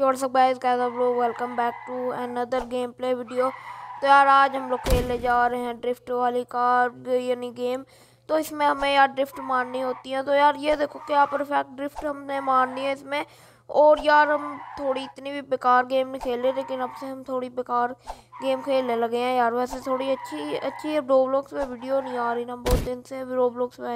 guys guys लोग welcome back to another game play video तो यार आज हम लोग खेलने जा रहे हैं ड्रिफ्ट वाली कार यानी गेम तो इसमें हमें यार ड्रिफ्ट मारनी होती है तो यार ये देखो क्या परफेक्ट ड्रिफ्ट हमने मारनी है इसमें और यार हम थोड़ी इतनी भी बेकार गेम नहीं खेले लेकिन अब से हम थोड़ी बेकार गेम खेलने लगे हैं यार वैसे थोड़ी अच्छी अच्छी रोबलॉक्स में वीडियो नहीं आ रही ना बहुत दिन से रोबलॉक्स में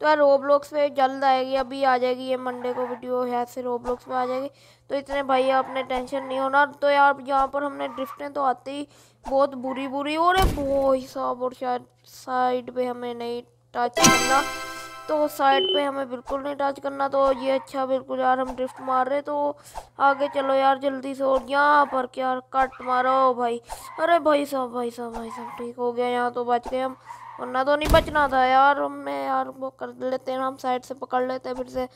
तो यार रोबलॉक्स पे जल्द आएगी अभी आ जाएगी ये मंडे को वीडियो है से रोबलॉक्स पे आ जाएगी तो इतने भाई आपने टेंशन नहीं होना तो यार यहाँ पर हमने ड्रिफ्टें तो आती ही बहुत बुरी बुरी और वो हिसाब और शायद साइड पे हमें नहीं टच करना तो साइड पे हमें बिल्कुल नहीं टच करना तो ये अच्छा बिल्कुल यार हम ड्रिफ्ट मार रहे तो आगे चलो यार जल्दी से और यहाँ पर क्या कट मारो भाई अरे भाई साहब भाई साहब भाई साहब ठीक हो गया यहाँ तो बच गए हम वरना तो नहीं बचना था यार मैं यार वो कर लेते हैं हम साइड से पकड़ लेते हैं फिर से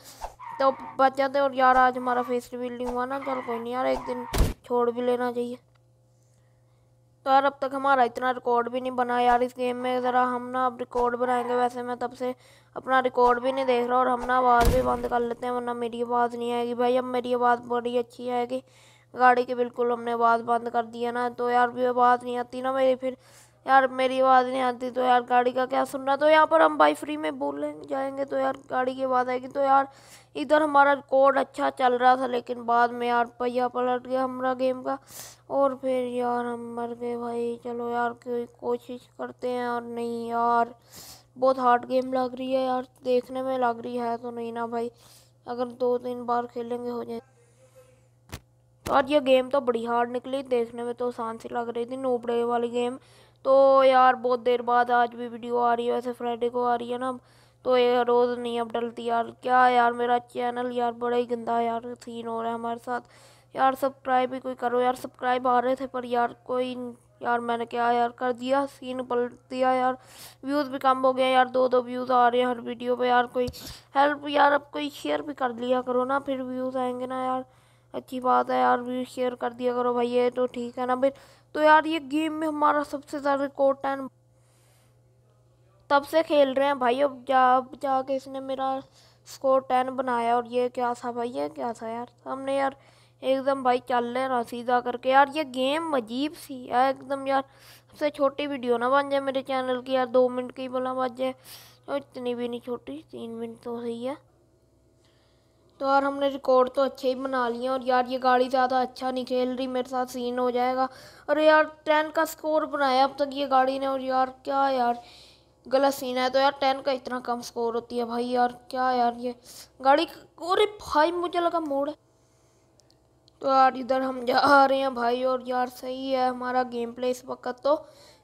तो बच जाते और यार आज हमारा फेस रिवील नहीं हुआ ना चल कोई नहीं यार एक दिन छोड़ भी लेना चाहिए तो यार अब तक हमारा इतना रिकॉर्ड भी नहीं बना यार इस गेम में ज़रा हम ना अब रिकॉर्ड बनाएंगे वैसे मैं तब से अपना रिकॉर्ड भी नहीं देख रहा और हम ना आवाज़ भी बंद कर लेते हैं वरना मेरी आवाज़ नहीं आएगी भाई अब मेरी आवाज़ बड़ी अच्छी आएगी गाड़ी की बिल्कुल हमने आवाज़ बंद कर दिया ना तो यार भी आवाज़ नहीं आती ना मेरी फिर यार मेरी आवाज़ नहीं आती तो यार गाड़ी का क्या सुन रहा तो यहाँ पर हम भाई फ्री में बोल जाएंगे तो यार गाड़ी की आवाज़ आएगी तो यार इधर हमारा कोड अच्छा चल रहा था लेकिन बाद में यार पहिया पलट गया हमारा गेम का और फिर यार हम मर गए भाई चलो यार कोई कोशिश करते हैं और नहीं यार बहुत हार्ड गेम लग रही है यार देखने में लग रही है तो नहीं ना भाई अगर दो तीन बार खेलेंगे हो जाए यार ये गेम तो बड़ी हार्ड निकली देखने में तो आसान सी लग रही थी नोबड़े वाली गेम तो यार बहुत देर बाद आज भी वीडियो आ रही है वैसे फ्राइडे को आ रही है ना तो ये रोज़ नहीं अब डलती यार क्या यार मेरा चैनल यार बड़ा ही गंदा यार सीन हो रहा है हमारे साथ यार सब्सक्राइब भी कोई करो यार सब्सक्राइब आ रहे थे पर यार कोई यार मैंने क्या यार कर दिया सीन पलट दिया यार व्यूज़ भी कम हो गया यार दो दो व्यूज़ आ रहे हैं हर वीडियो पे यार कोई हेल्प यार अब कोई शेयर भी कर लिया करो ना फिर व्यूज़ आएंगे ना यार अच्छी बात है यार व्यू शेयर कर दिया करो भाई ये तो ठीक है ना भाई तो यार ये गेम में हमारा सबसे ज़्यादा रिकॉर्ड टाइम तब से खेल रहे हैं भाई अब जा अब जाके इसने मेरा स्कोर टेन बनाया और ये क्या था भाई ये क्या था यार हमने यार एकदम भाई चल रहे ना सीधा करके यार ये गेम अजीब सी है एकदम यार सबसे छोटी वीडियो ना बन जाए मेरे चैनल की यार दो मिनट की बोला बन जाए इतनी भी नहीं छोटी तीन मिनट तो सही है तो यार हमने रिकॉर्ड तो अच्छे ही बना लिए और यार ये गाड़ी ज़्यादा अच्छा नहीं खेल रही मेरे साथ सीन हो जाएगा अरे यार टेन का स्कोर बनाया अब तक ये गाड़ी ने और यार क्या यार गलत सीन है तो यार टेन का इतना कम स्कोर होती है भाई यार क्या यार ये गाड़ी अरे भाई मुझे लगा मोड़ है तो यार इधर हम जा रहे हैं भाई और यार सही है हमारा गेम प्ले इस वक्त तो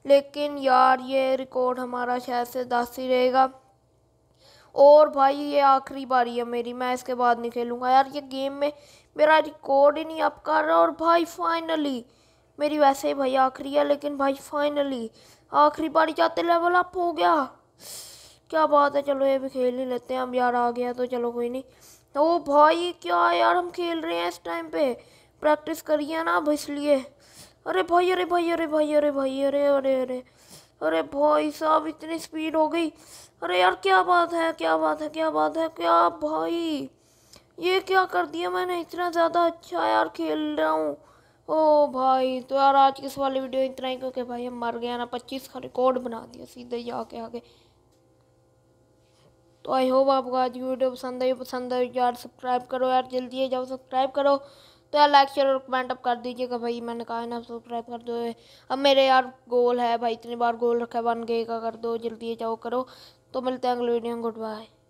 लेकिन यार ये रिकॉर्ड हमारा शायद से दस ही रहेगा और भाई ये आखिरी बारी है मेरी मैं इसके बाद नहीं खेलूँगा यार ये गेम में मेरा रिकॉर्ड ही नहीं अप कर रहा और भाई फाइनली मेरी वैसे ही भाई आखिरी है लेकिन भाई फाइनली आखिरी बारी जाते लेवल अप हो गया क्या बात है चलो ये भी खेल ही लेते हैं हम यार आ गया तो चलो कोई नहीं ओ भाई क्या यार हम खेल रहे हैं इस टाइम पे प्रैक्टिस करिए ना अब इसलिए अरे भाई अरे भाई अरे भाई अरे भाई अरे अरे अरे, अरे, अरे, अरे अरे भाई साहब इतनी स्पीड हो गई अरे यार क्या बात है क्या बात है क्या बात है क्या भाई ये क्या कर दिया मैंने इतना ज़्यादा अच्छा यार खेल रहा हूँ ओ भाई तो यार आज की इस वाली वीडियो इतना ही क्योंकि भाई हम मर गया ना पच्चीस का रिकॉर्ड बना दिया सीधे जाके आगे तो आई होप आपको आज वीडियो पसंद आई पसंद आई तो यार सब्सक्राइब करो यार जल्दी जाओ सब्सक्राइब करो तो यार लाइक शेयर और कमेंट अप कर दीजिएगा भाई मैंने कहा है ना सब्सक्राइब कर दो अब मेरे यार गोल है भाई इतनी बार गोल रखा है वन गे का कर दो जल्दी जाओ करो तो मिलते हैं अगले वीडियो में गुड बाय